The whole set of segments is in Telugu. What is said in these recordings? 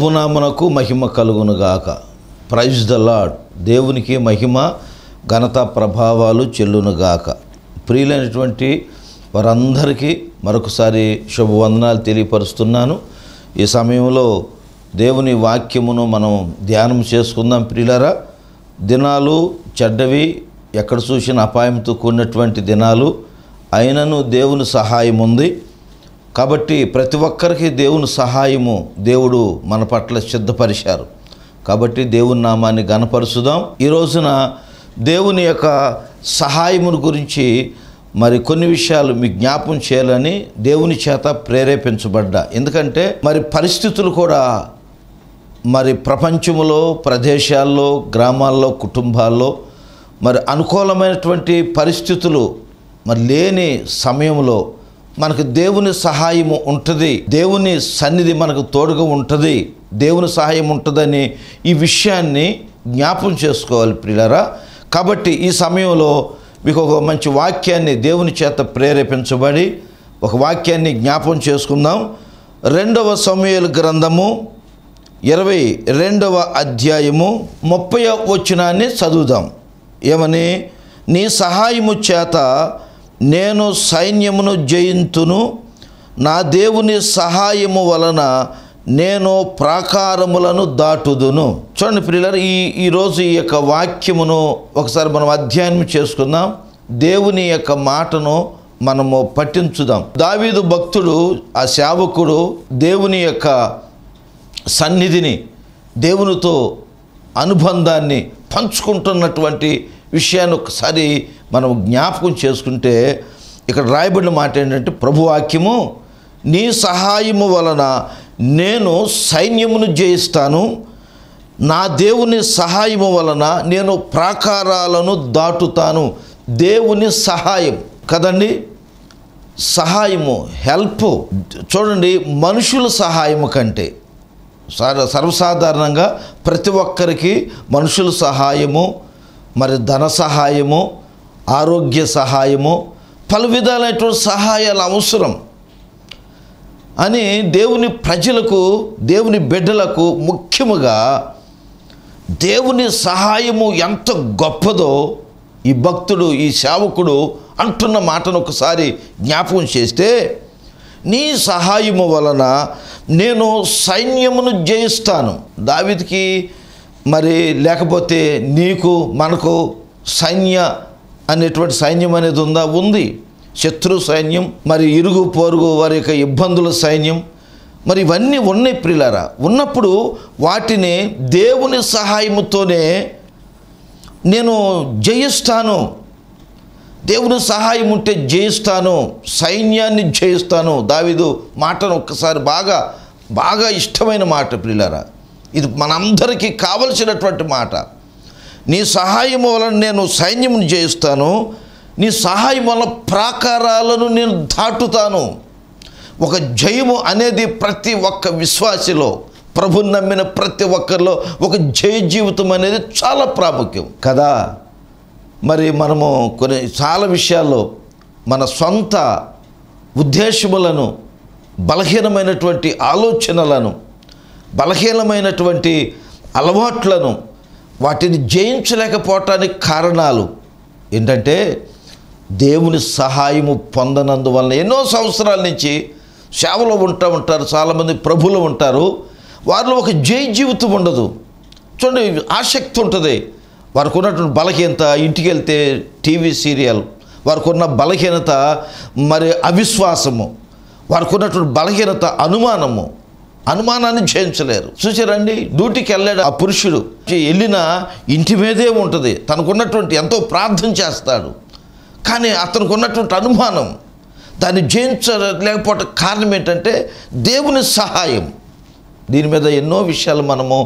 ప్రభునామనకు మహిమ కలుగునుగాక ప్రైజ్ ద లాడ్ దేవునికి మహిమ ఘనత ప్రభావాలు చెల్లునుగాక ప్రియులైనటువంటి వారందరికీ మరొకసారి శుభవందనాలు తెలియపరుస్తున్నాను ఈ సమయంలో దేవుని వాక్యమును మనం ధ్యానం చేసుకుందాం ప్రియులరా దినాలు చెడ్డవి ఎక్కడ చూసిన అపాయంతో కూడినటువంటి దినాలు అయినను దేవుని సహాయం ఉంది కాబట్టి ప్రతి ఒక్కరికి దేవుని సహాయము దేవుడు మన పట్ల సిద్ధపరిచారు కాబట్టి దేవుని నామాన్ని గనపరుచుదాం ఈ రోజున దేవుని యొక్క సహాయమును గురించి మరి కొన్ని విషయాలు మీ జ్ఞాపం చేయాలని దేవుని చేత ప్రేరేపించబడ్డా ఎందుకంటే మరి పరిస్థితులు కూడా మరి ప్రపంచంలో ప్రదేశాల్లో గ్రామాల్లో కుటుంబాల్లో మరి అనుకూలమైనటువంటి పరిస్థితులు మరి లేని సమయంలో మనకు దేవుని సహాయము ఉంటుంది దేవుని సన్నిధి మనకు తోడుగా ఉంటుంది దేవుని సహాయం ఉంటుందని ఈ విషయాన్ని జ్ఞాపం చేసుకోవాలి ప్రియులరా కాబట్టి ఈ సమయంలో మీకు ఒక మంచి వాక్యాన్ని దేవుని చేత ప్రేరేపించబడి ఒక వాక్యాన్ని జ్ఞాపం చేసుకుందాం రెండవ సమయాల గ్రంథము ఇరవై రెండవ అధ్యాయము ముప్పై వచనాన్ని చదువుదాం ఏమని నీ సహాయము చేత నేను సైన్యమును జయింతును నా దేవుని సహాయము వలన నేను ప్రాకారములను దాటుదును చూడండి ప్రియులర్ ఈ ఈరోజు ఈ యొక్క వాక్యమును ఒకసారి మనం అధ్యయనం చేసుకుందాం దేవుని యొక్క మాటను మనము పట్టించుదాం దావీదు భక్తుడు ఆ సేవకుడు దేవుని యొక్క సన్నిధిని దేవునితో అనుబంధాన్ని పంచుకుంటున్నటువంటి విషయాన్ని ఒకసారి మనం జ్ఞాపకం చేసుకుంటే ఇక్కడ రాయబడిన మాట ఏంటంటే ప్రభువాక్యము నీ సహాయము వలన నేను సైన్యమును జయిస్తాను నా దేవుని సహాయము వలన నేను ప్రాకారాలను దాటుతాను దేవుని సహాయం కదండి సహాయము హెల్ప్ చూడండి మనుషుల సహాయము కంటే సర్వసాధారణంగా ప్రతి ఒక్కరికి మనుషుల సహాయము మరి ధన సహాయము ఆరోగ్య సహాయము పలు విధాలైనటువంటి సహాయాలు అవసరం అని దేవుని ప్రజలకు దేవుని బిడ్డలకు ముఖ్యముగా దేవుని సహాయము ఎంత గొప్పదో ఈ భక్తుడు ఈ సేవకుడు అంటున్న మాటను ఒకసారి జ్ఞాపకం చేస్తే నీ సహాయము వలన నేను సైన్యమును జయిస్తాను దావిదికి మరి లేకపోతే నీకు మనకు సైన్య అనేటువంటి సైన్యం అనేది ఉందా ఉంది శత్రు సైన్యం మరి ఇరుగు పొరుగు వారి యొక్క ఇబ్బందుల సైన్యం మరి ఇవన్నీ ఉన్నాయి ప్రిలారా ఉన్నప్పుడు వాటిని దేవుని సహాయముతోనే నేను జయిస్తాను దేవుని సహాయం ఉంటే జయిస్తాను సైన్యాన్ని జయిస్తాను దావిదు మాటను ఒక్కసారి బాగా బాగా ఇష్టమైన మాట ప్రిలారా ఇది మనందరికీ కావలసినటువంటి మాట నీ సహాయం వలన నేను సైన్యం చేయిస్తాను నీ సహాయం వల్ల ప్రాకారాలను నేను దాటుతాను ఒక జయము అనేది ప్రతి ఒక్క విశ్వాసిలో ప్రభు నమ్మిన ప్రతి ఒక్కరిలో ఒక జయ జీవితం అనేది చాలా ప్రాముఖ్యం కదా మరి మనము కొన్ని చాలా విషయాల్లో మన సొంత ఉద్దేశములను బలహీనమైనటువంటి ఆలోచనలను బలహీనమైనటువంటి అలవాట్లను వాటిని జయించలేకపోవటానికి కారణాలు ఏంటంటే దేవుని సహాయము పొందనందువలన ఎన్నో సంవత్సరాల నుంచి సేవలో ఉంటూ ఉంటారు చాలామంది ప్రభులు ఉంటారు వారిలో ఒక జై జీవితం ఉండదు చూడండి ఆసక్తి ఉంటుంది వారికి ఉన్నటువంటి బలహీనత ఇంటికి వెళ్తే టీవీ సీరియల్ వారికి ఉన్న బలహీనత మరి అవిశ్వాసము వారికి ఉన్నటువంటి బలహీనత అనుమానము అనుమానాన్ని జయించలేరు చూసారండి డ్యూటీకి వెళ్ళాడు ఆ పురుషుడు వెళ్ళిన ఇంటి మీదే ఉంటుంది తనకున్నటువంటి ఎంతో ప్రార్థన చేస్తాడు కానీ అతనికి ఉన్నటువంటి అనుమానం దాన్ని జయించలేకపోవటం కారణం ఏంటంటే దేవుని సహాయం దీని మీద ఎన్నో విషయాలు మనము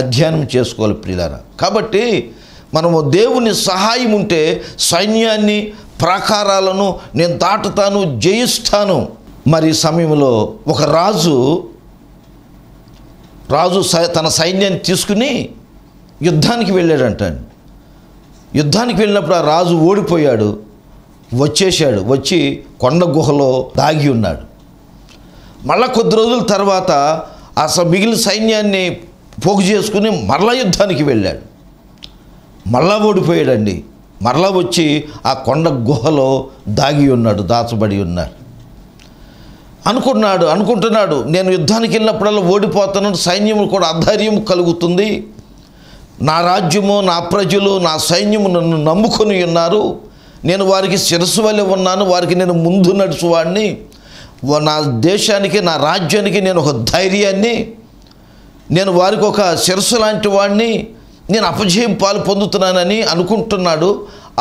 అధ్యయనం చేసుకోవాలి ప్రియులారా కాబట్టి మనము దేవుని సహాయం ఉంటే సైన్యాన్ని ప్రాకారాలను నేను దాటుతాను జయిస్తాను మరి సమయంలో ఒక రాజు రాజు తన సైన్యాన్ని తీసుకుని యుద్ధానికి వెళ్ళాడంట యుద్ధానికి వెళ్ళినప్పుడు ఆ రాజు ఓడిపోయాడు వచ్చేసాడు వచ్చి కొండ గుహలో దాగి ఉన్నాడు మళ్ళా కొద్ది రోజుల తర్వాత ఆ స మిగిలిన సైన్యాన్ని పోగు చేసుకుని మరలా యుద్ధానికి వెళ్ళాడు మళ్ళా ఓడిపోయాడండి మరలా వచ్చి ఆ కొండ గుహలో దాగి ఉన్నాడు దాచబడి ఉన్నాడు అనుకున్నాడు అనుకుంటున్నాడు నేను యుద్ధానికి వెళ్ళినప్పుడల్లా ఓడిపోతాను సైన్యము కూడా అధైర్యం కలుగుతుంది నా రాజ్యము నా ప్రజలు నా సైన్యము నన్ను నమ్ముకొని ఉన్నారు నేను వారికి శిరస్సు వలె ఉన్నాను వారికి నేను ముందు నడుచువాడిని నా దేశానికి నా రాజ్యానికి నేను ఒక ధైర్యాన్ని నేను వారికి ఒక శిరస్సు లాంటి వాడిని నేను అపజయం పాలు పొందుతున్నానని అనుకుంటున్నాడు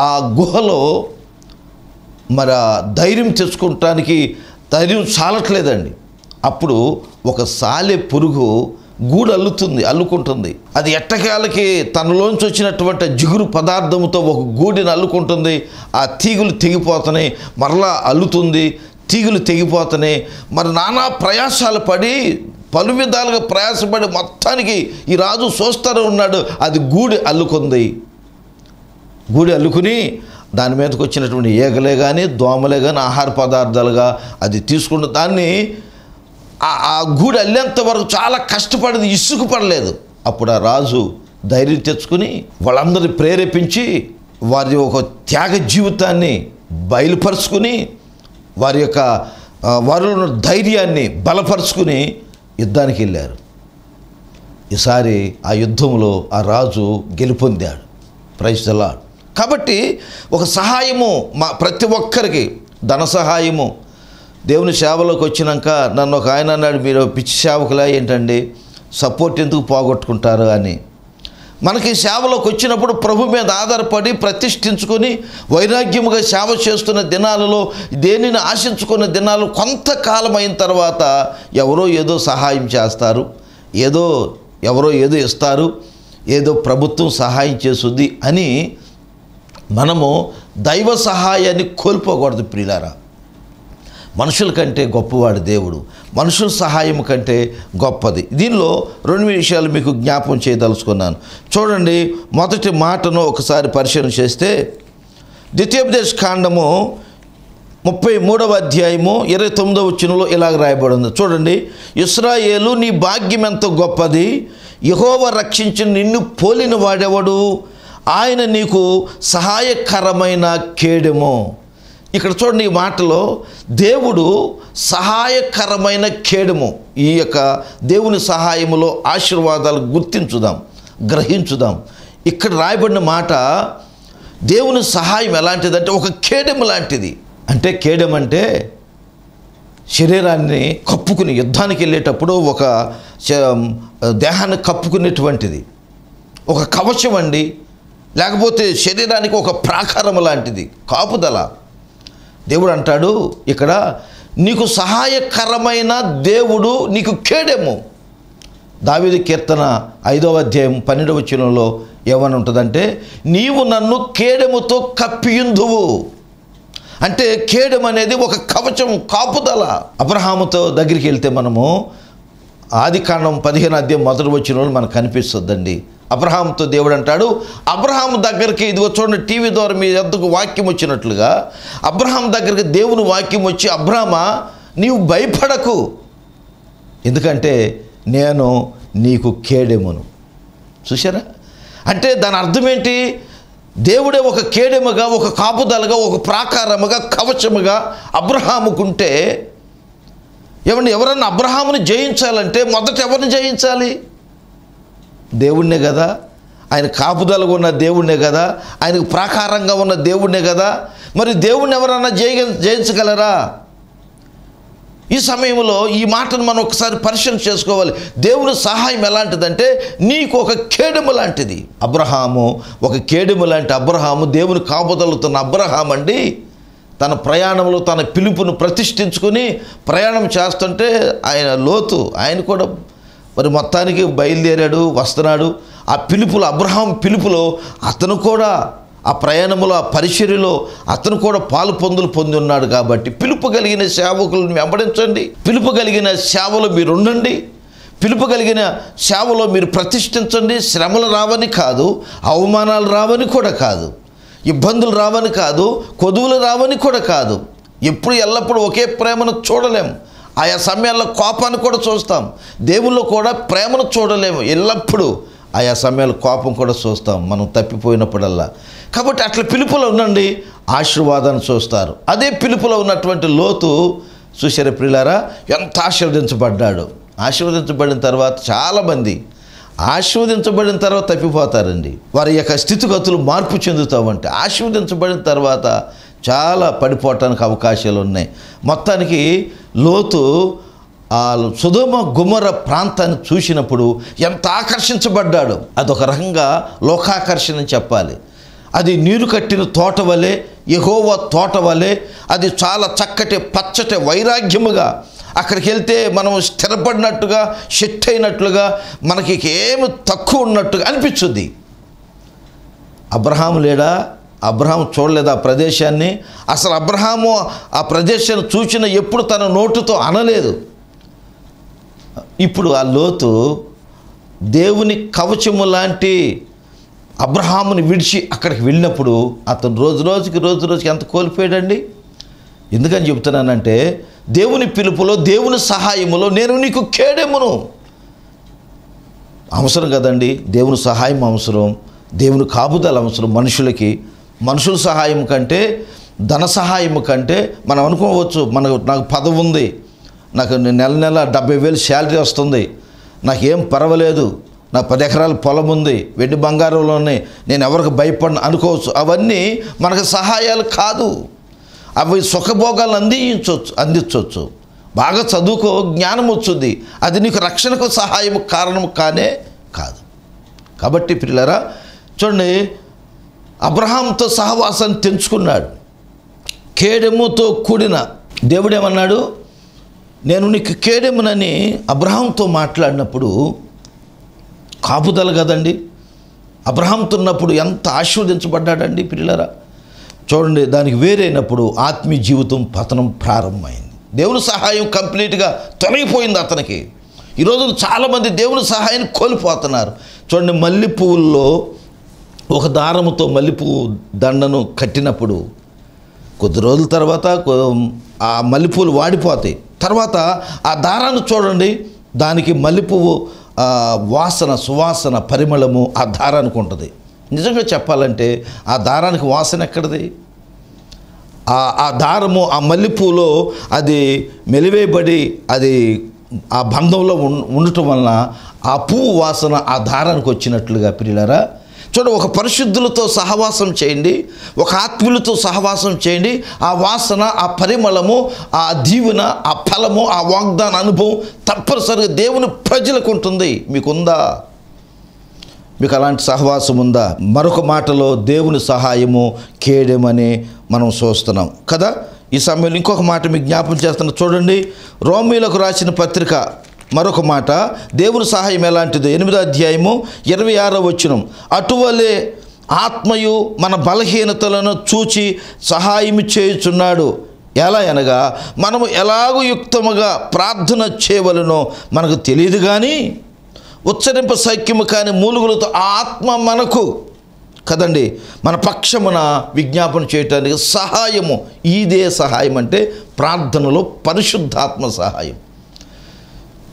ఆ గుహలో మరి ధైర్యం తెచ్చుకుంటానికి ధైర్యం చాలట్లేదండి అప్పుడు ఒక సాలె పురుగు గూడు అల్లుతుంది అల్లుకుంటుంది అది ఎట్టకాలకి తనలోంచి వచ్చినటువంటి జిగురు పదార్థంతో ఒక గూడిని అల్లుకుంటుంది ఆ తీగులు తెగిపోతున్నాయి మరలా అల్లుతుంది తీగులు తెగిపోతున్నాయి మరి నానా ప్రయాసాలు పడి పలు విధాలుగా ప్రయాసపడి మొత్తానికి ఈ రాజు చూస్తూనే ఉన్నాడు అది గూడి అల్లుకుంది గూడి అల్లుకుని దాని మీదకి వచ్చినటువంటి ఈగలే కానీ దోమలే కానీ ఆహార పదార్థాలుగా అది తీసుకున్న దాన్ని ఆ గూడు అల్లేంత వరకు చాలా కష్టపడింది ఇసుకు పడలేదు అప్పుడు ఆ రాజు ధైర్యం తెచ్చుకుని వాళ్ళందరినీ ప్రేరేపించి వారి ఒక త్యాగ జీవితాన్ని బయలుపరుచుకుని వారి యొక్క వారిలో ధైర్యాన్ని బలపరుచుకుని యుద్ధానికి వెళ్ళారు ఈసారి ఆ యుద్ధంలో ఆ రాజు గెలుపొందాడు ప్రైజ్ అలాడ్ కాబట్టి ఒక సహాయము మా ప్రతి ఒక్కరికి ధన సహాయము దేవుని సేవలోకి వచ్చినాక నన్ను ఒక ఆయన అన్నాడు మీరు పిచ్చి సేవకులా ఏంటండి సపోర్ట్ ఎందుకు పోగొట్టుకుంటారు అని మనకి సేవలోకి వచ్చినప్పుడు ప్రభు మీద ఆధారపడి ప్రతిష్ఠించుకొని వైరాగ్యముగా సేవ చేస్తున్న దినాలలో దేనిని ఆశించుకున్న దినాలు కొంతకాలం అయిన తర్వాత ఎవరో ఏదో సహాయం చేస్తారు ఏదో ఎవరో ఏదో ఇస్తారు ఏదో ప్రభుత్వం సహాయం చేస్తుంది అని మనము దైవ సహాయాన్ని కోల్పోకూడదు ప్రియులారా మనుషుల కంటే గొప్పవాడు దేవుడు మనుషుల సహాయం కంటే గొప్పది దీనిలో రెండు విషయాలు మీకు జ్ఞాపం చేయదలుచుకున్నాను చూడండి మొదటి మాటను ఒకసారి పరిశీలన చేస్తే ద్వితీయోపదేశ కాండము ముప్పై మూడవ అధ్యాయము ఇరవై తొమ్మిదవ చినులో ఇలాగ రాయబడింది చూడండి ఇస్రాయేలు నీ భాగ్యం ఎంత గొప్పది యహోవ రక్షించిన నిన్ను పోలిన వాడెవడు ఆయన నీకు సహాయకరమైన కేడెము ఇక్కడ చూడండి ఈ మాటలో దేవుడు సహాయకరమైన కేడము ఈ యొక్క దేవుని సహాయములో ఆశీర్వాదాలు గుర్తించుదాం గ్రహించుదాం ఇక్కడ రాయబడిన మాట దేవుని సహాయం ఎలాంటిది అంటే ఒక కేడెము లాంటిది అంటే కేడెం అంటే శరీరాన్ని కప్పుకుని యుద్ధానికి వెళ్ళేటప్పుడు ఒక దేహాన్ని కప్పుకునేటువంటిది ఒక కవచం అండి లేకపోతే శరీరానికి ఒక ప్రాకారం లాంటిది కాపుదల దేవుడు అంటాడు ఇక్కడ నీకు సహాయకరమైన దేవుడు నీకు కేడెము దావిది కీర్తన ఐదవ అధ్యాయం పన్నెండవ చిన్నంలో ఏమని ఉంటుందంటే నీవు నన్ను కేడెముతో కప్పియుందువు అంటే కేడెం అనేది ఒక కవచం కాపుదల అబ్రహాముతో దగ్గరికి వెళ్తే మనము ఆది కాండం పదిహేను అధ్యయం మొదటి వచ్చిన మనకు కనిపిస్తుందండి అబ్రహాంతో దేవుడు అంటాడు అబ్రహాం దగ్గరికి ఇదిగో చూడండి టీవీ ద్వారా మీ ఎద్దకు వాక్యం వచ్చినట్లుగా అబ్రహాం దగ్గరికి దేవుని వాక్యం వచ్చి అబ్రహమ నీవు భయపడకు ఎందుకంటే నేను నీకు కేడెమును చూసారా అంటే దాని అర్థం ఏంటి దేవుడే ఒక కేడెముగా ఒక కాపుదలగా ఒక ప్రాకారముగా కవచముగా అబ్రహాముకుంటే ఏమండి ఎవరన్నా అబ్రహాముని జయించాలంటే మొదట ఎవరిని జయించాలి దేవుణ్ణే కదా ఆయన కాపుదలుగు ఉన్న దేవుణ్ణే కదా ఆయనకు ప్రాకారంగా ఉన్న దేవుణ్ణే కదా మరి దేవుణ్ణి ఎవరన్నా జయ జయించగలరా ఈ సమయంలో ఈ మాటను మనం ఒకసారి పరిశీలన చేసుకోవాలి దేవుని సహాయం ఎలాంటిదంటే నీకు ఒక కేడుము లాంటిది అబ్రహాము ఒక కేడుము లాంటి అబ్రహాము దేవుని కాపుదలుతున్న అబ్రహాం అండి తన ప్రయాణంలో తన పిలుపును ప్రతిష్ఠించుకొని ప్రయాణం చేస్తుంటే ఆయన లోతు ఆయన కూడా మరి మొత్తానికి బయలుదేరాడు వస్తున్నాడు ఆ పిలుపులు అబ్రహాం పిలుపులో అతను కూడా ఆ ప్రయాణంలో ఆ పరిచర్యలో అతను కూడా పాలు పొందులు పొంది ఉన్నాడు కాబట్టి పిలుపు కలిగిన సేవకులను వెంబడించండి పిలుపు కలిగిన సేవలో మీరు ఉండండి పిలుపు కలిగిన సేవలో మీరు ప్రతిష్ఠించండి శ్రమలు రావని కాదు అవమానాలు రావని కూడా కాదు ఇబ్బందులు రావని కాదు కొదువులు రావని కూడా కాదు ఎప్పుడు ఎల్లప్పుడూ ఒకే ప్రేమను చూడలేము ఆయా సమయాల్లో కోపాన్ని కూడా చూస్తాం దేవుళ్ళు కూడా ప్రేమను చూడలేము ఎల్లప్పుడూ ఆయా సమయాల్లో కోపం కూడా చూస్తాం మనం తప్పిపోయినప్పుడల్లా కాబట్టి అట్లా పిలుపులో ఉండండి ఆశీర్వాదాన్ని చూస్తారు అదే పిలుపులో ఉన్నటువంటి లోతు చూశారు ప్రిలారా ఎంత ఆశీర్వదించబడ్డాడు ఆశీర్వదించబడిన తర్వాత చాలామంది ఆశీర్వదించబడిన తర్వాత తప్పిపోతారండి వారి యొక్క స్థితిగతులు మార్పు చెందుతామంటే ఆశీర్వదించబడిన తర్వాత చాలా పడిపోవటానికి అవకాశాలు ఉన్నాయి మొత్తానికి లోతు ఆ సుధుమ గుమర ప్రాంతాన్ని చూసినప్పుడు ఎంత ఆకర్షించబడ్డాడు అదొక రకంగా లోకాకర్షణ చెప్పాలి అది నీరు కట్టిన తోట వలె ఎహోవ తోట వలె అది చాలా చక్కటి పచ్చటి వైరాగ్యముగా అక్కడికి వెళ్తే మనం స్థిరపడినట్టుగా షిట్ అయినట్లుగా మనకి ఏమి తక్కువ ఉన్నట్టుగా అనిపించుద్ది అబ్రహాం లేడా అబ్రహాం చూడలేదు ఆ ప్రదేశాన్ని అసలు అబ్రహాము ఆ ప్రదేశాన్ని చూసిన ఎప్పుడు తన నోటుతో అనలేదు ఇప్పుడు ఆ లోతు దేవుని కవచము లాంటి అబ్రహాముని విడిచి అక్కడికి వెళ్ళినప్పుడు అతను రోజు రోజుకి రోజు రోజుకి ఎంత కోల్పోయాడండి ఎందుకని చెబుతున్నానంటే దేవుని పిలుపులో దేవుని సహాయములో నేను నీకు కేడెమును అవసరం కదండి దేవుని సహాయం అవసరం దేవుని కాపుదల అవసరం మనుషులకి మనుషుల సహాయం కంటే ధన సహాయం కంటే మనం అనుకోవచ్చు మనకు నాకు పదవి ఉంది నాకు నెల నెల డెబ్బై వేలు శాలరీ వస్తుంది నాకేం పర్వాలేదు నాకు పది ఎకరాల పొలం ఉంది వెండి బంగారంలోనే నేను ఎవరికి భయపడిన అనుకోవచ్చు అవన్నీ మనకు సహాయాలు కాదు అవి సుఖభోగాలు అందించవచ్చు అందించవచ్చు బాగా చదువుకో జ్ఞానం వచ్చింది అది నీకు రక్షణకు సహాయం కారణం కానే కాదు కాబట్టి పిల్లరా చూడండి అబ్రహాంతో సహవాసాన్ని తెంచుకున్నాడు కేడెమ్ముతో కూడిన దేవుడేమన్నాడు నేను నీకు కేడెమ్మునని అబ్రహాంతో మాట్లాడినప్పుడు కాపుదల కదండి అబ్రహాంతో ఉన్నప్పుడు ఎంత ఆశీర్వదించబడ్డాడండి పిల్లరా చూడండి దానికి వేరైనప్పుడు ఆత్మీయ జీవితం పతనం ప్రారంభమైంది దేవుని సహాయం కంప్లీట్గా తొలగిపోయింది అతనికి ఈ చాలామంది దేవుని సహాయాన్ని కోల్పోతున్నారు చూడండి మల్లె పువ్వుల్లో ఒక దారముతో మల్లెపువ్వు దండను కట్టినప్పుడు కొద్ది రోజుల తర్వాత ఆ మల్లెపూలు వాడిపోతాయి తర్వాత ఆ దారాన్ని చూడండి దానికి మల్లెపువ్వు వాసన సువాసన పరిమళము ఆ దారానికి ఉంటుంది నిజంగా చెప్పాలంటే ఆ దారానికి వాసన ఎక్కడిది ఆ దారము ఆ మల్లెపూలో అది మెలివేయబడి అది ఆ బంధంలో ఉండటం వలన ఆ పువ్వు వాసన ఆ దారానికి వచ్చినట్లుగా పిల్లరా చూడ ఒక పరిశుద్ధులతో సహవాసం చేయండి ఒక ఆత్మీయులతో సహవాసం చేయండి ఆ వాసన ఆ పరిమళము ఆ దీవెన ఆ ఫలము ఆ వాగ్దాన అనుభవం తప్పనిసరిగా దేవుని ప్రజలకు ఉంటుంది మీకుందా మీకు అలాంటి సహవాసం ఉందా మరొక మాటలో దేవుని సహాయము కేడమని మనం చూస్తున్నాం కదా ఈ సమయంలో ఇంకొక మాట మీకు జ్ఞాపం చేస్తున్న చూడండి రోమీలకు రాసిన పత్రిక మరొక మాట దేవుని సహాయం ఎలాంటిది ఎనిమిదో అధ్యాయము ఇరవై ఆరో వచ్చినం అటువలే ఆత్మయు మన బలహీనతలను చూచి సహాయం చేయుచున్నాడు ఎలా అనగా మనము ఎలాగూ యుక్తముగా ప్రార్థన చేయవలనో మనకు తెలియదు కానీ ఉచ్చరింప సైక్యము కాని మూలుగులతో ఆత్మ మనకు కదండి మన పక్షమున విజ్ఞాపన చేయటానికి సహాయము ఇదే సహాయం అంటే ప్రార్థనలో పరిశుద్ధాత్మ సహాయం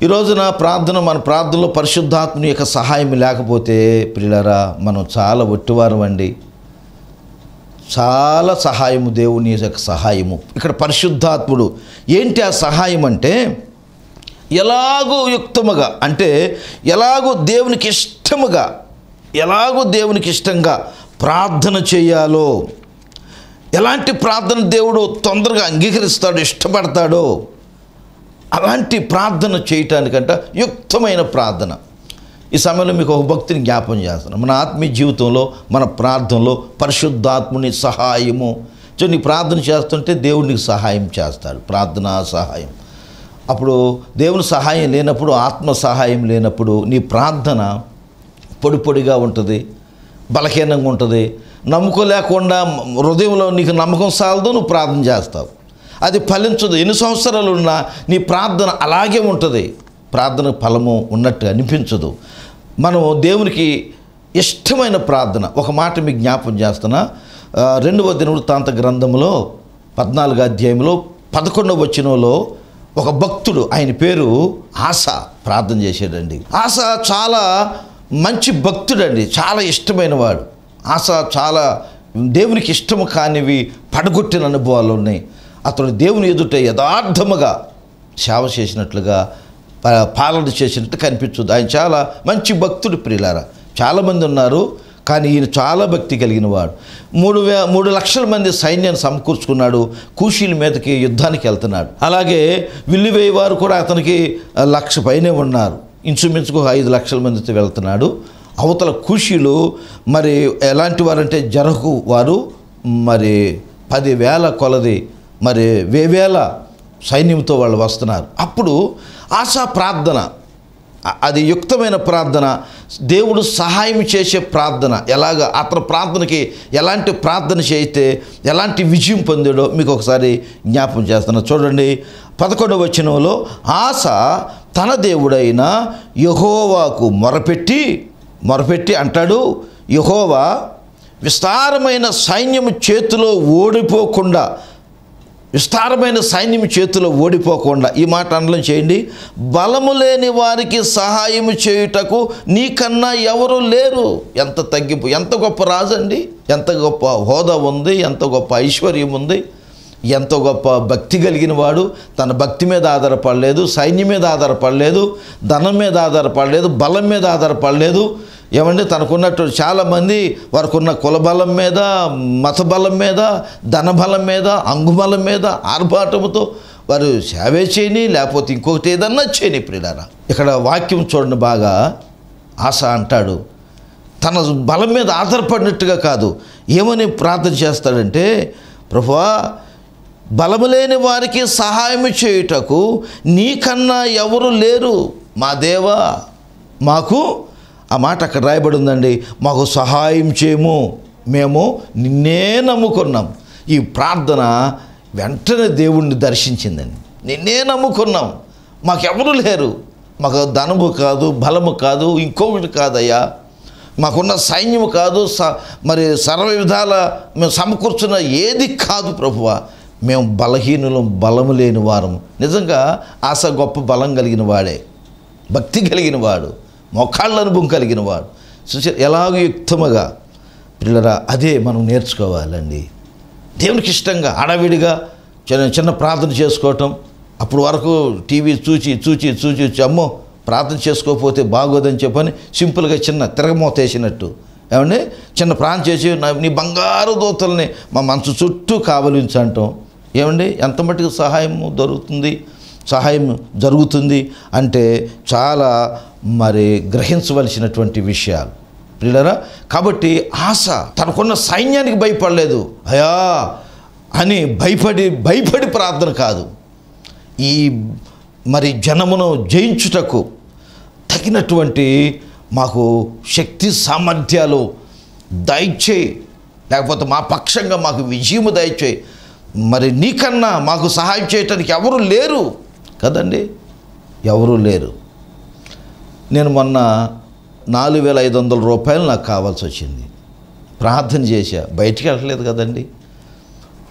ఈ రోజున ప్రార్థన మన ప్రార్థనలో పరిశుద్ధాత్మని యొక్క సహాయం లేకపోతే పిల్లరా మనం చాలా ఒట్టివారం అండి చాలా సహాయము దేవుని యొక్క సహాయము ఇక్కడ పరిశుద్ధాత్ముడు ఏంటి ఆ సహాయం అంటే ఎలాగో యుక్తముగా అంటే ఎలాగో దేవునికి ఇష్టముగా ఎలాగో దేవునికి ఇష్టంగా ప్రార్థన చేయాలో ఎలాంటి ప్రార్థన దేవుడు తొందరగా అంగీకరిస్తాడు ఇష్టపడతాడో అలాంటి ప్రార్థన చేయటానికంట యుక్తమైన ప్రార్థన ఈ సమయంలో మీకు ఒక భక్తిని జ్ఞాపం చేస్తున్నాం మన ఆత్మీయ జీవితంలో మన ప్రార్థనలో పరిశుద్ధాత్ముని సహాయము చూ నీ ప్రార్థన చేస్తుంటే దేవుడికి సహాయం చేస్తాడు ప్రార్థనా సహాయం అప్పుడు దేవుని సహాయం లేనప్పుడు ఆత్మ సహాయం లేనప్పుడు నీ ప్రార్థన పొడి పొడిగా ఉంటుంది బలహీనంగా ఉంటుంది నమ్ముకోలేకుండా లేకుండా హృదయంలో నీకు నమ్మకం సాలదు నువ్వు ప్రార్థన చేస్తావు అది ఫలించదు ఎన్ని సంవత్సరాలు ఉన్నా నీ ప్రార్థన అలాగే ఉంటుంది ప్రార్థన ఫలము ఉన్నట్టు అనిపించదు మనం దేవునికి ఇష్టమైన ప్రార్థన ఒక మాట మీకు జ్ఞాపం చేస్తున్నా రెండవ దినవృత్తాంత గ్రంథంలో పద్నాలుగు అధ్యాయంలో పదకొండవ వచ్చినలో ఒక భక్తుడు ఆయన పేరు ఆశ ప్రార్థన చేసేటండి ఆశ చాలా మంచి భక్తుడండి చాలా ఇష్టమైన వాడు ఆశ చాలా దేవునికి ఇష్టము కానివి పడగొట్టిన అనుభవాలు ఉన్నాయి అతడు దేవుని ఎదుట యథార్థముగా సేవ చేసినట్లుగా పాలన చేసినట్టు కనిపించదు ఆయన చాలా మంచి భక్తుడు ప్రియులారా చాలామంది ఉన్నారు కానీ ఈయన చాలా భక్తి కలిగిన వాడు మూడు వే మూడు లక్షల మంది సైన్యాన్ని సమకూర్చుకున్నాడు కూషీల మీదకి యుద్ధానికి వెళ్తున్నాడు అలాగే విల్లివేయ వారు కూడా అతనికి లక్ష పైనే ఉన్నారు ఇంచుమించుకు ఐదు లక్షల మందితో వెళ్తున్నాడు అవతల కూషీలు మరి ఎలాంటి వారంటే జరహు వారు మరి పదివేల కొలది మరి వేవేల సైన్యంతో వాళ్ళు వస్తున్నారు అప్పుడు ఆశా ప్రార్థన అది యుక్తమైన ప్రార్థన దేవుడు సహాయం చేసే ప్రార్థన ఎలాగ అతను ప్రార్థనకి ఎలాంటి ప్రార్థన చేస్తే ఎలాంటి విజయం పొందాడో మీకు ఒకసారి జ్ఞాపం చేస్తున్నాను చూడండి పదకొండవ వచనంలో ఆశ తన దేవుడైన యహోవాకు మొరపెట్టి మొరపెట్టి అంటాడు యహోవా విస్తారమైన సైన్యం చేతిలో ఓడిపోకుండా విస్తారమైన సైన్యం చేతిలో ఓడిపోకుండా ఈ మాట అనలం చేయండి బలము లేని వారికి సహాయం చేయుటకు నీకన్నా ఎవరు లేరు ఎంత తగ్గింపు ఎంత గొప్ప రాజండి ఎంత గొప్ప హోదా ఉంది ఎంత గొప్ప ఐశ్వర్యం ఉంది ఎంతో గొప్ప భక్తి కలిగిన వాడు తన భక్తి మీద ఆధారపడలేదు సైన్యం మీద ఆధారపడలేదు ధనం మీద ఆధారపడలేదు బలం మీద ఆధారపడలేదు ఏమంటే తనకున్నట్టు చాలామంది వారికున్న కులబలం మీద మతబలం మీద ధనబలం మీద అంగుబలం మీద ఆర్భాటముతో వారు సేవే చేయని లేకపోతే ఇంకొకటి ఏదన్నా చేయని ప్రిడారా ఇక్కడ వాక్యం చూడండి బాగా ఆశ అంటాడు తన బలం మీద ఆధారపడినట్టుగా కాదు ఏమని ప్రార్థన చేస్తాడంటే ప్రభువా బలము లేని వారికి సహాయం చేయుటకు నీకన్నా ఎవరు లేరు మా దేవా మాకు ఆ మాట అక్కడ రాయబడి ఉందండి మాకు సహాయం చేయము మేము నిన్నే నమ్ముకున్నాం ఈ ప్రార్థన వెంటనే దేవుణ్ణి దర్శించిందండి నిన్నే నమ్ముకున్నాం మాకెవరు లేరు మాకు ధనము కాదు బలము కాదు ఇంకొకటి కాదయ్యా మాకున్న సైన్యము కాదు స మరి సర్వ విధాల మేము సమకూర్చున్న ఏది కాదు ప్రభువా మేము బలహీనులు బలము లేని వారము నిజంగా ఆశ గొప్ప బలం కలిగిన వాడే భక్తి కలిగిన వాడు మొఖాళ్ళ అనుభవం కలిగిన వాడు చూసారు ఎలాగో యుక్తముగా పిల్లరా అదే మనం నేర్చుకోవాలండి దేవునికి ఇష్టంగా అడవిడిగా చిన్న చిన్న ప్రార్థన చేసుకోవటం అప్పుడు వరకు టీవీ చూచి చూచి చూచి అమ్మో ప్రార్థన చేసుకోకపోతే బాగోదని చెప్పని సింపుల్గా చిన్న తిరగమోతేసినట్టు ఏమండి చిన్న ప్రార్థన చేసి నీ బంగారు దూతల్ని మా మనసు చుట్టూ కావలించంటాం ఏమండి ఎంత మటుకు సహాయము దొరుకుతుంది సహాయం జరుగుతుంది అంటే చాలా మరి గ్రహించవలసినటువంటి విషయాలు పిల్లరా కాబట్టి ఆశ తనకున్న సైన్యానికి భయపడలేదు అయా అని భయపడి భయపడి ప్రార్థన కాదు ఈ మరి జనమును జయించుటకు తగినటువంటి మాకు శక్తి సామర్థ్యాలు దయచేయి లేకపోతే మా పక్షంగా మాకు విజయము దయచేయి మరి నీకన్నా మాకు సహాయం చేయటానికి ఎవరు లేరు కదండి ఎవరూ లేరు నేను మొన్న నాలుగు వేల ఐదు వందల రూపాయలు నాకు కావాల్సి వచ్చింది ప్రార్థన చేశా బయటికి వెళ్ళట్లేదు కదండి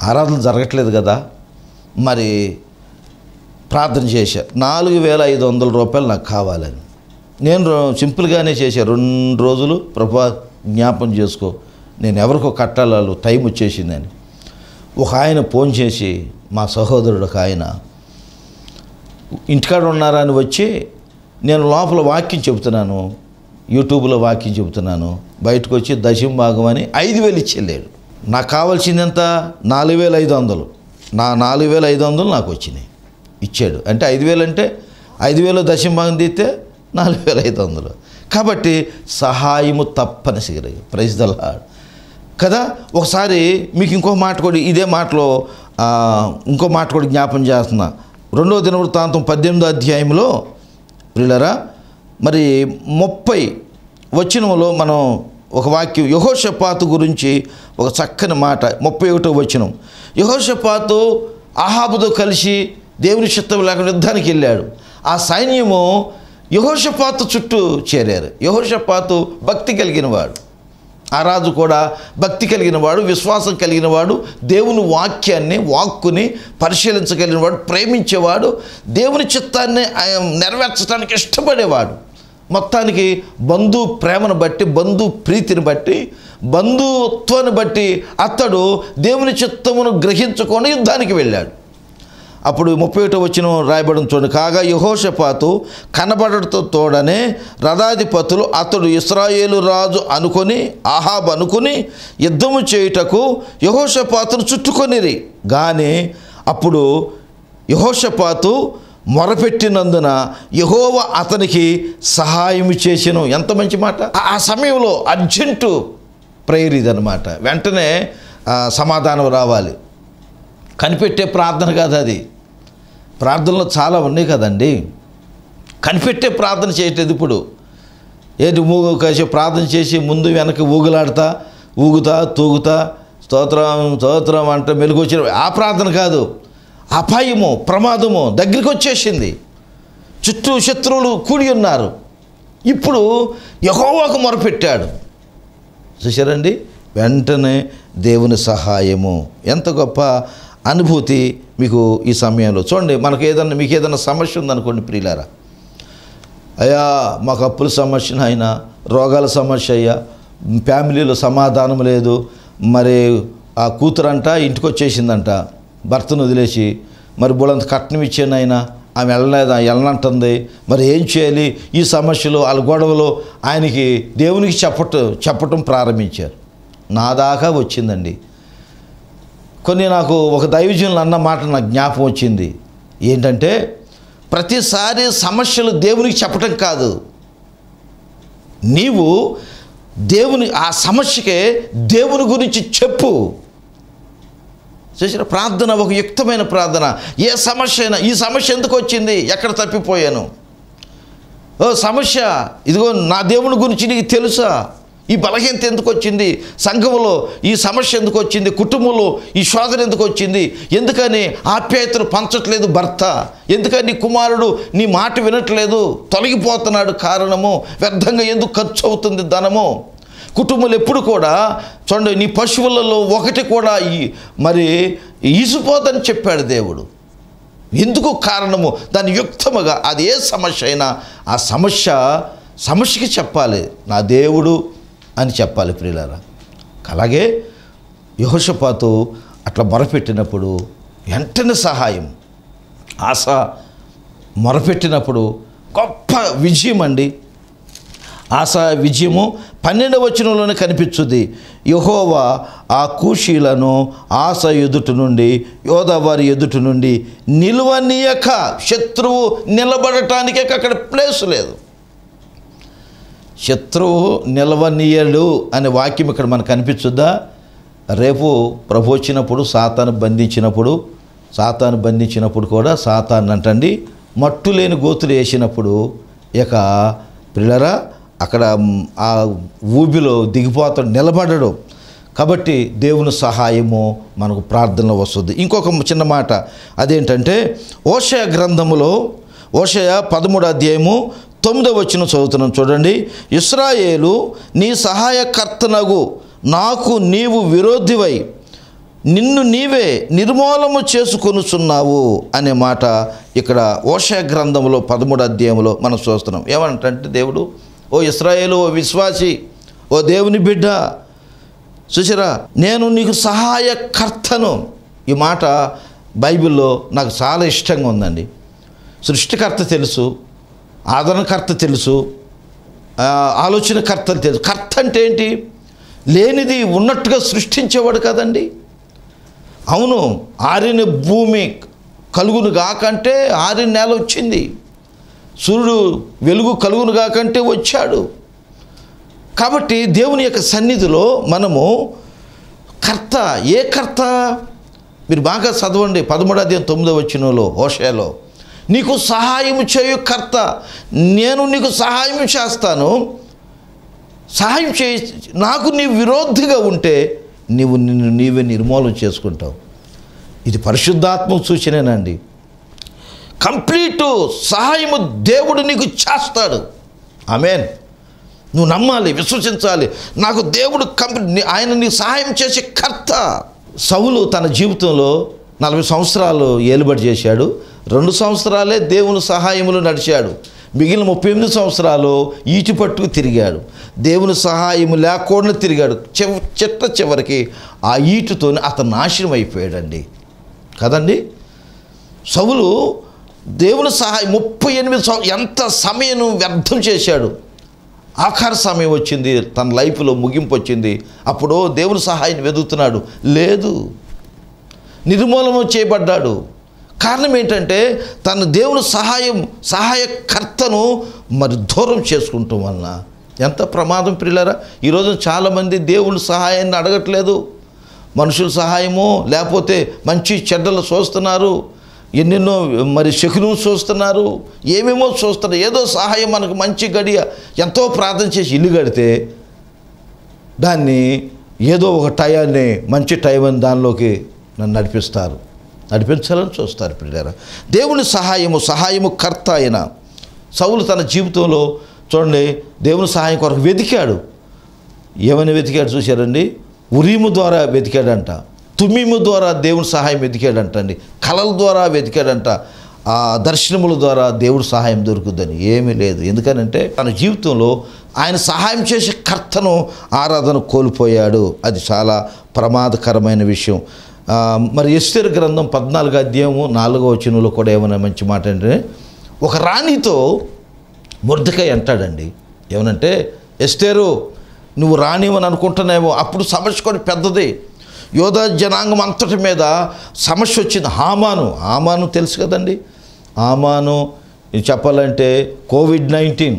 ఆరాధన జరగట్లేదు కదా మరి ప్రార్థన చేశా నాలుగు వేల ఐదు వందల రూపాయలు నాకు కావాలని నేను సింపుల్గానే చేశా రెండు రోజులు ప్రభా జ్ఞాపం చేసుకో నేను ఎవరికో కట్టాలో టైం వచ్చేసిందని ఒక ఆయన ఫోన్ చేసి మా సహోదరుడు ఒక ఆయన ఇంటికాడ ఉన్నారా అని వచ్చి నేను లోపల వాక్యం చెబుతున్నాను యూట్యూబ్లో వాక్యం చెబుతున్నాను బయటకు వచ్చి దశం భాగం అని ఐదు వేలు ఇచ్చేలేడు నాకు కావాల్సింది ఎంత నాలుగు వేల ఐదు వందలు నా నాలుగు వేల ఐదు వందలు నాకు వచ్చినాయి ఇచ్చాడు అంటే ఐదు వేలు అంటే ఐదు వేలు దశం భాగం తీస్తే నాలుగు వేల ఐదు వందలు కాబట్టి సహాయము తప్పనిసరి ప్రైజ్ దల్ కదా ఒకసారి మీకు ఇంకో మాట కూడా ఇదే మాటలో ఇంకో మాట కూడా జ్ఞాపం చేస్తున్నా రెండో వృత్తాంతం పద్దెనిమిదో అధ్యాయంలో పిల్లరా మరి ముప్పై వచనంలో మనం ఒక వాక్యం యహోషపాతు గురించి ఒక చక్కని మాట ముప్పై ఒకటో వచనం యహోషపాతు ఆహాబుతో కలిసి దేవుని చిత్తం లేకుండా యుద్ధానికి వెళ్ళాడు ఆ సైన్యము యహోషపాతు చుట్టూ చేరారు యహోషపాతు భక్తి కలిగిన వాడు ఆ రాజు కూడా భక్తి కలిగిన వాడు విశ్వాసం కలిగిన వాడు దేవుని వాక్యాన్ని వాక్కుని పరిశీలించగలిగిన వాడు ప్రేమించేవాడు దేవుని చిత్తాన్ని నెరవేర్చడానికి ఇష్టపడేవాడు మొత్తానికి బంధు ప్రేమను బట్టి బంధు ప్రీతిని బట్టి బంధుత్వాన్ని బట్టి అతడు దేవుని చిత్తమును గ్రహించుకొని యుద్ధానికి వెళ్ళాడు అప్పుడు ముప్పై ఒకటో వచ్చిన రాయబడిన చూడండి కాగా యహోషపాతు కనబడటతో తోడనే రథాధిపతులు అతడు ఇస్రాయేలు రాజు అనుకొని ఆహాబ్ అనుకుని యుద్ధము చేయుటకు యహోషపాతును చుట్టుకొనిరి కానీ అప్పుడు యహోషపాతు మొరపెట్టినందున యహోవ అతనికి సహాయం చేసాను ఎంత మంచి మాట ఆ సమయంలో అర్జెంటు ప్రేయర్ ఇదనమాట వెంటనే సమాధానం రావాలి కనిపెట్టే ప్రార్థన కాదు అది ప్రార్థనలో చాలా ఉన్నాయి కదండి కనిపెట్టే ప్రార్థన చేయట్లేదు ఇప్పుడు ఏంటి మూగ కలిసి ప్రార్థన చేసి ముందు వెనక ఊగులాడతా ఊగుతా తూగుతా స్తోత్రం స్తోత్రం అంటే మెలుగు వచ్చిన ఆ ప్రార్థన కాదు అపాయము ప్రమాదము దగ్గరికి వచ్చేసింది చుట్టూ శత్రువులు కూడి ఉన్నారు ఇప్పుడు యహోవాకు మొరపెట్టాడు చూశారండి వెంటనే దేవుని సహాయము ఎంత గొప్ప అనుభూతి మీకు ఈ సమయంలో చూడండి మనకు ఏదన్నా మీకు ఏదైనా సమస్య ఉందనుకోండి ప్రియులారా అయ్యా మాకు అప్పుల సమస్య అయినా రోగాల సమస్య అయ్యా ఫ్యామిలీలో సమాధానం లేదు మరి ఆ కూతురంట ఇంటికి వచ్చేసిందంట భర్తను వదిలేసి మరి బుడంత కట్నం ఇచ్చాను ఆమె వెళ్ళలేదా వెళ్ళనంటుంది మరి ఏం చేయాలి ఈ సమస్యలు వాళ్ళ గొడవలు ఆయనకి దేవునికి చెప్పటం చెప్పటం ప్రారంభించారు నా దాకా వచ్చిందండి కొన్ని నాకు ఒక దైవజనులు అన్న మాట నాకు జ్ఞాపం వచ్చింది ఏంటంటే ప్రతిసారి సమస్యలు దేవునికి చెప్పటం కాదు నీవు దేవుని ఆ సమస్యకే దేవుని గురించి చెప్పు చేసిన ప్రార్థన ఒక యుక్తమైన ప్రార్థన ఏ సమస్య అయినా ఈ సమస్య ఎందుకు వచ్చింది ఎక్కడ తప్పిపోయాను ఓ సమస్య ఇదిగో నా దేవుని గురించి నీకు తెలుసా ఈ బలహీనత ఎందుకు వచ్చింది సంఘంలో ఈ సమస్య ఎందుకు వచ్చింది కుటుంబంలో ఈ శోధన ఎందుకు వచ్చింది ఎందుకని ఆప్యాయతను పంచట్లేదు భర్త ఎందుకని నీ కుమారుడు నీ మాట వినట్లేదు తొలగిపోతున్నాడు కారణము వ్యర్థంగా ఎందుకు ఖర్చు అవుతుంది ధనము కుటుంబాలు ఎప్పుడు కూడా చూడండి నీ పశువులలో ఒకటి కూడా మరి ఈసిపోదని చెప్పాడు దేవుడు ఎందుకు కారణము దాని యుక్తముగా అది ఏ సమస్య అయినా ఆ సమస్య సమస్యకి చెప్పాలి నా దేవుడు అని చెప్పాలి ప్రియులారా అలాగే యహోషపాతు అట్లా మొరపెట్టినప్పుడు వెంటనే సహాయం ఆశ మొరపెట్టినప్పుడు గొప్ప విజయం అండి ఆశ విజయము పన్నెండు వచనంలోనే కనిపించుది యహోవా ఆ కూషీలను ఆశ ఎదుటి నుండి యోదావారి ఎదుటి నుండి నిల్వనీయక శత్రువు నిలబడటానికి అక్కడ ప్లేస్ లేదు శత్రువు నిలవనీయడు అనే వాక్యం ఇక్కడ మనకు కనిపించుద్దా రేపు ప్రభు వచ్చినప్పుడు సాతాను బంధించినప్పుడు సాతాను బంధించినప్పుడు కూడా సాతాను అంటండి మట్టు లేని గోతులు వేసినప్పుడు ఇక పిల్లరా అక్కడ ఆ ఊబిలో దిగిపోతాడు నిలబడడు కాబట్టి దేవుని సహాయము మనకు ప్రార్థనలో వస్తుంది ఇంకొక చిన్న మాట అదేంటంటే ఓషయ గ్రంథములో ఓషయ పదమూడు అధ్యాయము తొమ్మిదవ వచ్చిన చదువుతున్నాను చూడండి ఇస్రాయేలు నీ సహాయకర్తనగు నాకు నీవు విరోధివై నిన్ను నీవే నిర్మూలము చేసుకొనుచున్నావు అనే మాట ఇక్కడ ఓష గ్రంథంలో పదమూడు అధ్యాయంలో మనం చూస్తున్నాం ఏమంటే దేవుడు ఓ ఇస్రాయేలు ఓ విశ్వాసి ఓ దేవుని బిడ్డ చూసిరా నేను నీకు సహాయకర్తను ఈ మాట బైబిల్లో నాకు చాలా ఇష్టంగా ఉందండి సృష్టికర్త తెలుసు ఆదరణకర్త తెలుసు ఆలోచనకర్త తెలుసు కర్త అంటే ఏంటి లేనిది ఉన్నట్టుగా సృష్టించేవాడు కదండి అవును ఆరిన భూమి కలుగును గాకంటే ఆరిన నేల వచ్చింది సూర్యుడు వెలుగు కలుగును కాకంటే వచ్చాడు కాబట్టి దేవుని యొక్క సన్నిధిలో మనము కర్త ఏ కర్త మీరు బాగా చదవండి పదమూడో అధ్యాయం తొమ్మిదో వచ్చినలో ఓషాలో నీకు సహాయం చేయు కర్త నేను నీకు సహాయం చేస్తాను సహాయం చే నాకు నీ విరోధిగా ఉంటే నీవు నిన్ను నీవే నిర్మూలన చేసుకుంటావు ఇది పరిశుద్ధాత్మ సూచనేనండి కంప్లీటు సహాయము దేవుడు నీకు చేస్తాడు ఆమెన్ నువ్వు నమ్మాలి విశ్వసించాలి నాకు దేవుడు కంప్లీ ఆయన నీకు సహాయం చేసే కర్త సవులు తన జీవితంలో నలభై సంవత్సరాలు ఏలుబడి చేశాడు రెండు సంవత్సరాలే దేవుని సహాయములు నడిచాడు మిగిలిన ముప్పై ఎనిమిది సంవత్సరాలు పట్టుకు తిరిగాడు దేవుని సహాయం లేకుండా తిరిగాడు చివ చిట్ట చివరికి ఆ ఈటుతో అతను నాశనం అయిపోయాడండి కదండి సవులు దేవుని సహాయం ముప్పై ఎనిమిది ఎంత సమయం వ్యర్థం చేశాడు ఆఖరి సమయం వచ్చింది తన లైఫ్లో ముగింపు వచ్చింది అప్పుడు దేవుని సహాయాన్ని వెతుకుతున్నాడు లేదు నిర్మూలన చేయబడ్డాడు కారణం ఏంటంటే తన దేవుని సహాయం సహాయకర్తను మరి దూరం చేసుకుంటూ వలన ఎంత ప్రమాదం పిల్లరా ఈరోజు చాలామంది దేవుని సహాయాన్ని అడగట్లేదు మనుషుల సహాయము లేకపోతే మంచి చెడ్డలు చూస్తున్నారు ఎన్నెన్నో మరి శకును చూస్తున్నారు ఏమేమో చూస్తున్నారు ఏదో సహాయం మనకు మంచి గడియ ఎంతో ప్రార్థన చేసి ఇల్లు కడితే దాన్ని ఏదో ఒక టయాన్ని మంచి టైం అని దానిలోకి నన్ను నడిపిస్తారు నడిపించాలని చూస్తారు పిల్లల దేవుని సహాయము సహాయము కర్త అయిన సౌలు తన జీవితంలో చూడండి దేవుని సహాయం కొరకు వెతికాడు ఏమైనా వెతికాడు చూశారండి ఉరీము ద్వారా వెతికాడంట తుమ్మిము ద్వారా దేవుని సహాయం వెతికాడంట అండి కళల ద్వారా వెతికాడంట ఆ దర్శనముల ద్వారా దేవుడు సహాయం దొరుకుద్దని ఏమీ లేదు ఎందుకనంటే తన జీవితంలో ఆయన సహాయం చేసే కర్తను ఆరాధన కోల్పోయాడు అది చాలా ప్రమాదకరమైన విషయం మరి ఎస్టర్ గ్రంథం పద్నాలుగు అధ్యాయము నాలుగో వచనంలో కూడా ఏమైనా మంచి మాట అంటే ఒక రాణితో ముర్దకై అంటాడండి ఏమనంటే ఎస్టేరు నువ్వు రానివని అనుకుంటున్నావో అప్పుడు సమస్య కూడా పెద్దది యోధ జనాంగం అంతటి మీద సమస్య వచ్చింది హామాను హామాను తెలుసు కదండి హామాను చెప్పాలంటే కోవిడ్ నైన్టీన్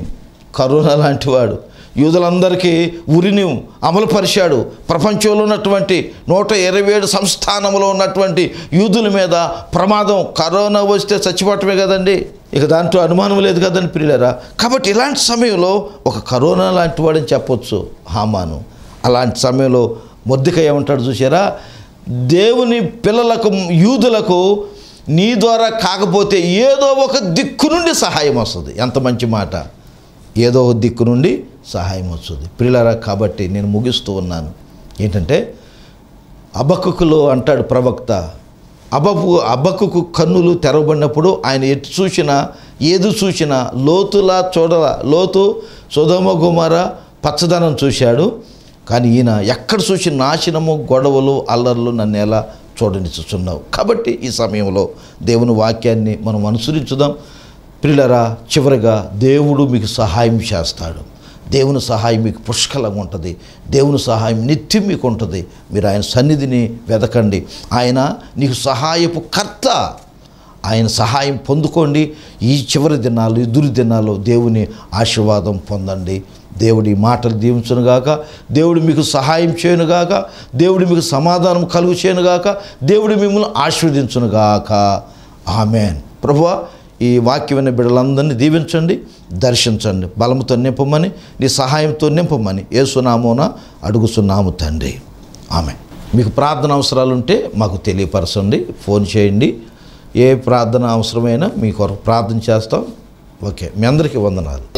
కరోనా లాంటి వాడు యూదులందరికీ ఉరిని అమలుపరిచాడు ప్రపంచంలో ఉన్నటువంటి నూట ఇరవై ఏడు సంస్థానంలో ఉన్నటువంటి యూదుల మీద ప్రమాదం కరోనా వస్తే చచ్చిపోవటమే కదండి ఇక దాంట్లో అనుమానం లేదు కదండి పిల్లరా కాబట్టి ఇలాంటి సమయంలో ఒక కరోనా లాంటి వాడని చెప్పొచ్చు హామాను అలాంటి సమయంలో మొద్దిక ఏమంటాడు చూసారా దేవుని పిల్లలకు యూదులకు నీ ద్వారా కాకపోతే ఏదో ఒక దిక్కు నుండి సహాయం వస్తుంది ఎంత మంచి మాట ఏదో ఒక దిక్కు నుండి సహాయం వస్తుంది ప్రిలరా కాబట్టి నేను ముగిస్తూ ఉన్నాను ఏంటంటే అబకుకులో అంటాడు ప్రవక్త అబకు అబకుకు కన్నులు తెరవబడినప్పుడు ఆయన ఎటు చూసినా ఏది చూసినా లోతులా చూడల లోతు సుధమ గుమార పచ్చదనం చూశాడు కానీ ఈయన ఎక్కడ చూసి నాశనము గొడవలు అల్లర్లు నన్ను ఎలా చూడని చూస్తున్నావు కాబట్టి ఈ సమయంలో దేవుని వాక్యాన్ని మనం అనుసరించుదాం ప్రిలరా చివరిగా దేవుడు మీకు సహాయం చేస్తాడు దేవుని సహాయం మీకు పుష్కలంగా ఉంటుంది దేవుని సహాయం నిత్యం మీకు ఉంటుంది మీరు ఆయన సన్నిధిని వెతకండి ఆయన నీకు సహాయపు కర్త ఆయన సహాయం పొందుకోండి ఈ చివరి దినాలు ఈ దినాలు దేవుని ఆశీర్వాదం పొందండి దేవుడి మాటలు దీవించునుగాక దేవుడు మీకు సహాయం చేయనుగాక దేవుడు మీకు సమాధానం కలుగు చేయనుగాక దేవుడు మిమ్మల్ని ఆశీర్వదించునుగాక ఆమెన్ ప్రభువా ఈ వాక్యమైన బిడ్డలందరినీ దీవించండి దర్శించండి బలముతో నింపమని నీ సహాయంతో నింపమని ఏసునామోన అడుగుతున్నాము తండ్రి ఆమె మీకు ప్రార్థన అవసరాలు ఉంటే మాకు తెలియపరచండి ఫోన్ చేయండి ఏ ప్రార్థన అవసరమైనా మీ కొరకు ప్రార్థన చేస్తాం ఓకే మీ అందరికీ వందనాలు